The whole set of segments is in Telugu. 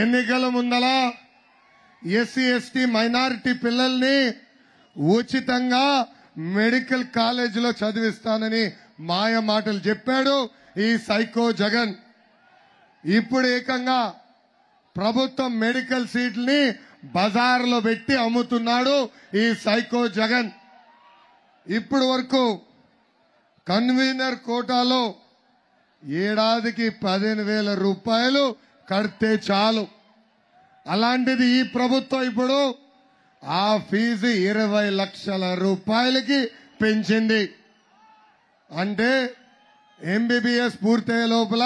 ఎన్నికల ముందల ఎస్సీ ఎస్టీ మైనారిటీ పిల్లల్ని ఉచితంగా మెడికల్ కాలేజీలో చదివిస్తానని మాయ మాటలు చెప్పాడు ఈ సైకో జగన్ ఇప్పుడు ఏకంగా ప్రభుత్వం మెడికల్ సీట్ని బజార్లో పెట్టి అమ్ముతున్నాడు ఈ సైకో జగన్ ఇప్పుడు వరకు కన్వీనర్ కోటాలో ఏడాదికి పదిహేను వేల రూపాయలు కడితే చాలు అలాంటిది ఈ ప్రభుత్వం ఇప్పుడు ఆ ఫీజు ఇరవై లక్షల రూపాయలకి పెంచింది అంటే ఎంబీబీఎస్ పూర్తయ్యే లోపల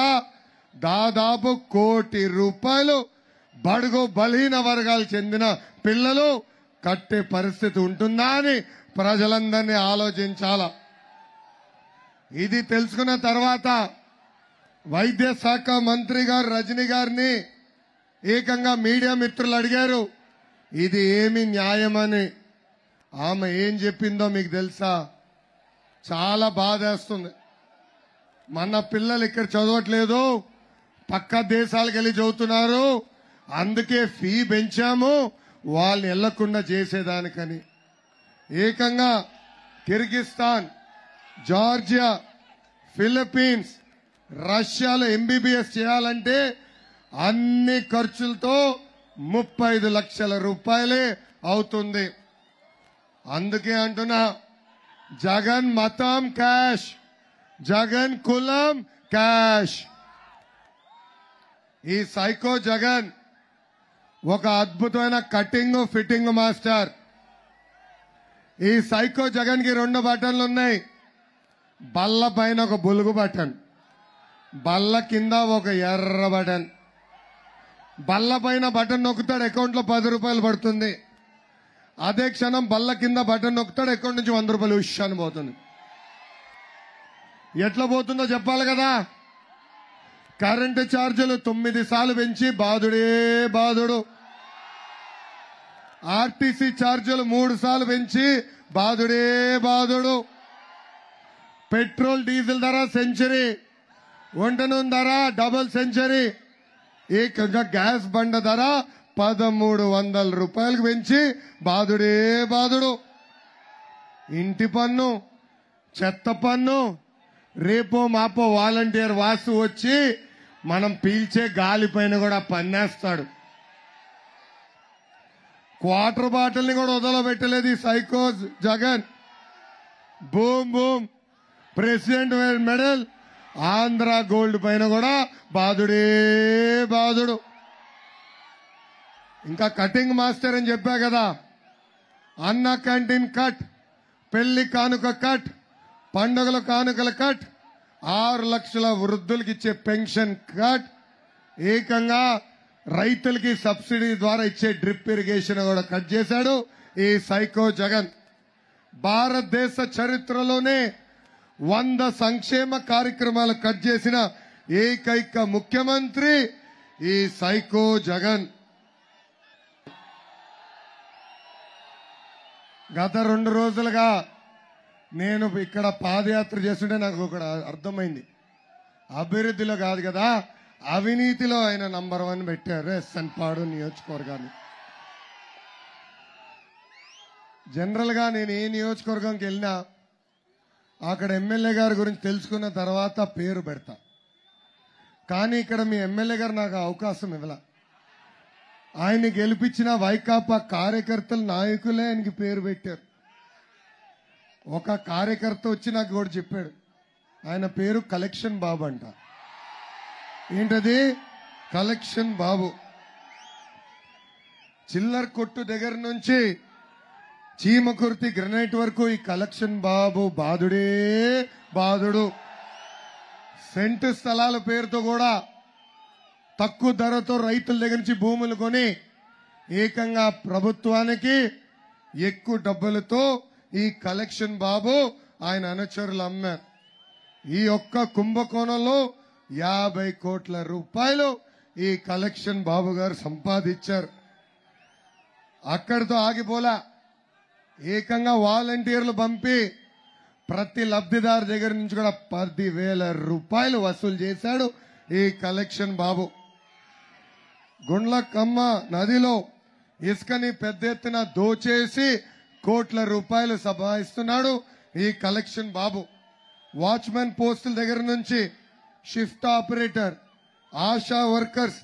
దాదాపు కోటి రూపాయలు బడుగు బలహీన వర్గాలు చెందిన పిల్లలు కట్టే పరిస్థితి ఉంటుందా అని ప్రజలందరినీ ఆలోచించాల ఇది తెలుసుకున్న తర్వాత వైద్య శాఖ మంత్రి గారు రజని గారిని ఏకంగా మీడియా మిత్రులు అడిగారు ఇది ఏమి న్యాయమని ఆమె ఏం చెప్పిందో మీకు తెలుసా చాలా బాధేస్తుంది మన పిల్లలు ఇక్కడ చదవట్లేదు పక్క దేశాలకు వెళ్ళి చదువుతున్నారు అందుకే ఫీ పెంచాము వాళ్ళని వెళ్లకుండా చేసేదానికని ఏకంగా కిర్గిస్తాన్ జార్జియా ఫిలిప్పీన్స్ రష్యాలో ఎంబీబీఎస్ చేయాలంటే అన్ని ఖర్చులతో ముప్పై లక్షల రూపాయలే అవుతుంది అందుకే అంటున్నా జగన్ మతం క్యాష్ జగన్ కులం క్యాష్ ఈ సైకో జగన్ ఒక అద్భుతమైన కటింగ్ ఫిట్టింగ్ మాస్టర్ ఈ సైకో జగన్ కి రెండు బటన్లు ఉన్నాయి బల్ల పైన ఒక బులుగు బటన్ బల్ల కింద ఒక ఎర్ర బటన్ బల్ల పైన బటన్ నొక్కుతాడు అకౌంట్లో పది రూపాయలు పడుతుంది అదే క్షణం బల్ల కింద బటన్ నొక్కుతాడు అకౌంట్ నుంచి వంద రూపాయలు విషయాన్ని పోతుంది ఎట్లా పోతుందో చెప్పాలి కదా కరెంటు ఛార్జీలు తొమ్మిది సార్లు పెంచి బాధుడే బాధుడు ఆర్టీసీ ఛార్జీలు మూడు సార్లు పెంచి బాధుడే బాధుడు పెట్రోల్ డీజిల్ ధర సెంచరీ ఒంటనున్న ధర డబల్ సెంచరీ ఏకంగా గ్యాస్ బండ ధర పదమూడు వందల రూపాయలకు పెంచి బాధుడే బాధుడు ఇంటి పన్ను చెత్త పన్ను రేపో మాపో వాలంటీర్ వాసు వచ్చి మనం పీల్చే గాలిపైన కూడా పన్నేస్తాడు క్వార్టర్ బాటిల్ని కూడా వదలబెట్టలేదు ఈ సైకోజ్ Jagan boom boom president medal Andhra gold పైన కూడా బాధుడే బాధుడు ఇంకా కటింగ్ మాస్టర్ అని చెప్పా కదా అన్న క్యాంటీన్ కట్ పెళ్లి కానుక కట్ పండుగల కానుకల కట్ ఆరు లక్షల వృద్ధులకి ఇచ్చే పెన్షన్ కట్ ఏకంగా రైతులకి సబ్సిడీ ద్వారా ఇచ్చే డ్రిప్ ఇరిగేషన్ కూడా కట్ చేశాడు ఈ సైకో జగన్ భారతదేశ చరిత్రలోనే వంద సంక్షేమ కార్యక్రమాలు కట్ చేసిన ఏకైక ముఖ్యమంత్రి ఈ సైకో జగన్ గత రెండు రోజులుగా నేను ఇక్కడ పాదయాత్ర చేస్తుంటే నాకు ఒక అర్థమైంది అభివృద్ధిలో కాదు కదా అవినీతిలో ఆయన నంబర్ వన్ పెట్టారు ఎస్ఎన్ పాడు నియోజకవర్గాన్ని జనరల్గా నేను ఏ నియోజకవర్గంకి వెళ్ళినా అక్కడ ఎమ్మెల్యే గారి గురించి తెలుసుకున్న తర్వాత పేరు పెడతా కానీ ఇక్కడ మీ ఎమ్మెల్యే గారు నాకు అవకాశం ఇవ్వాల ఆయన గెలిపించిన వైకాపా కార్యకర్తలు నాయకులే ఆయనకి పేరు పెట్టారు ఒక కార్యకర్త వచ్చి నాకు కూడా చెప్పాడు ఆయన పేరు కలెక్షన్ బాబు అంట ఏంటది కలెక్షన్ బాబు చిల్లర కొట్టు దగ్గర నుంచి చీమకుర్తి గ్రనైట్ వరకు ఈ కలెక్షన్ బాబు బాధుడే బాధుడు సెంటు స్థలాల పేరుతో కూడా తక్కువ ధరతో రైతుల దగ్గర నుంచి భూములు కొని ఏకంగా ప్రభుత్వానికి ఎక్కువ డబ్బులతో ఈ కలెక్షన్ బాబు ఆయన అనుచరులు అమ్మారు ఈ ఒక్క కుంభకోణంలో యాభై కోట్ల రూపాయలు ఈ కలెక్షన్ బాబు గారు సంపాదించారు అక్కడితో ఆగిపోలా ఏకంగా వాలంటీర్లు పంపి ప్రతి లబ్ధిదారు దగ్గర నుంచి కూడా పదివేల రూపాయలు వసూలు చేశాడు ఈ కలెక్షన్ బాబు గుండ్లకమ్మ నదిలో ఇసుకని పెద్ద ఎత్తున దోచేసి కోట్ల రూపాయలు సంపాదిస్తున్నాడు ఈ కలెక్షన్ బాబు వాచ్మెన్ పోస్టుల దగ్గర నుంచి shift operator ASHA workers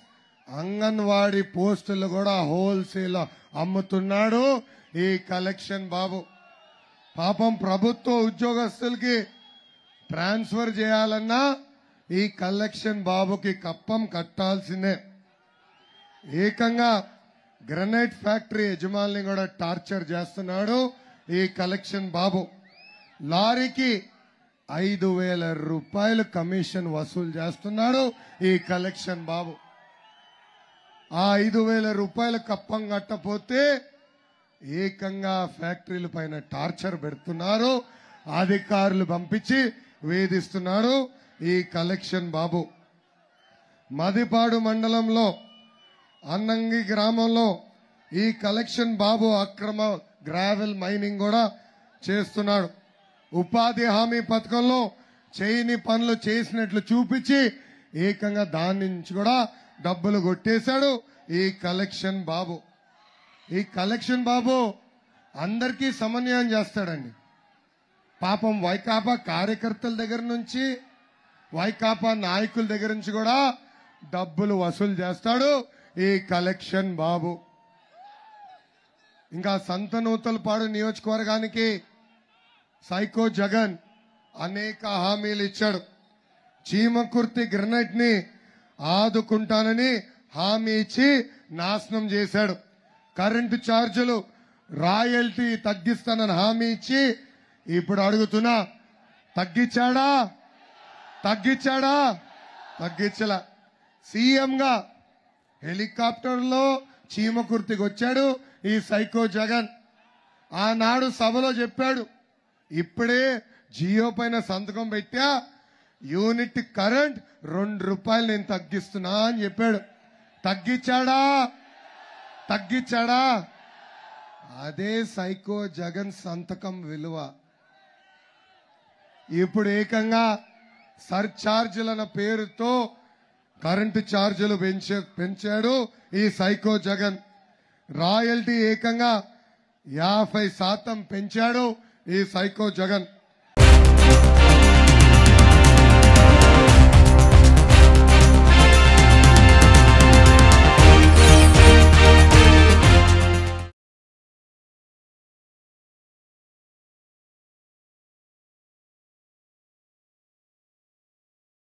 Anganwadi పోస్టులు కూడా హోల్సేల్ అమ్ముతున్నాడు ఈ కలెక్షన్ బాబు పాపం ప్రభుత్వ ఉద్యోగస్తులకి ట్రాన్స్ఫర్ చేయాలన్నా ఈ కలెక్షన్ బాబుకి కప్పం కట్టాల్సిందే ఏకంగా గ్రనైట్ ఫ్యాక్టరీ యజమానిని కూడా టార్చర్ చేస్తున్నాడు ఈ కలెక్షన్ బాబు లారీకి ఐదు వేల రూపాయలు కమిషన్ వసూలు చేస్తున్నాడు ఈ కలెక్షన్ బాబు ఆ ఐదు వేల రూపాయలు కప్పం కట్టపోతే ఏకంగా ఫ్యాక్టరీల పైన టార్చర్ పెడుతున్నారు అధికారులు పంపించి వేధిస్తున్నారు ఈ కలెక్షన్ బాబు మదిపాడు మండలంలో అన్నంగి గ్రామంలో ఈ కలెక్షన్ బాబు అక్రమ గ్రావెల్ మైనింగ్ కూడా చేస్తున్నాడు ఉపాధి హామీ పథకంలో చేయని పనులు చేసినట్లు చూపించి ఏకంగా దాని నుంచి కూడా డబ్బులు కొట్టేశాడు ఈ కలెక్షన్ బాబు ఈ కలెక్షన్ బాబు అందరికీ సమన్వయం చేస్తాడండి పాపం వైకాపా కార్యకర్తల దగ్గర నుంచి వైకాపా నాయకుల దగ్గర నుంచి కూడా డబ్బులు వసూలు చేస్తాడు ఈ కలెక్షన్ బాబు ఇంకా సంత నూతలపాడు నియోజకవర్గానికి సైకో జగన్ అనేక హామీలు ఇచ్చాడు చీమకుర్తి గ్రనైట్ ని ఆదుకుంటానని హామీ ఇచ్చి నాశనం చేశాడు కరెంటు ఛార్జీలు రాయల్టీ తగ్గిస్తానని హామీ ఇచ్చి ఇప్పుడు అడుగుతున్నా తగ్గించాడా తగ్గించాడా తగ్గించలా సీఎంగా హెలికాప్టర్లో చీమకుర్తికి వచ్చాడు ఈ సైకో జగన్ ఆనాడు సభలో చెప్పాడు ఇప్పుడే జియో పైన సంతకం పెట్టా యూనిట్ కరెంట్ రెండు రూపాయలు నేను తగ్గిస్తున్నా అని చెప్పాడు తగ్గించాడా తగ్గించాడా అదే సైకో జగన్ సంతకం విలువ ఇప్పుడు ఏకంగా సర్ ఛార్జీలన్న పేరుతో కరెంటు ఛార్జీలు పెంచే పెంచాడు ఈ సైకో జగన్ రాయల్టీ ఏకంగా యాభై శాతం పెంచాడు ఈ సైకో జగన్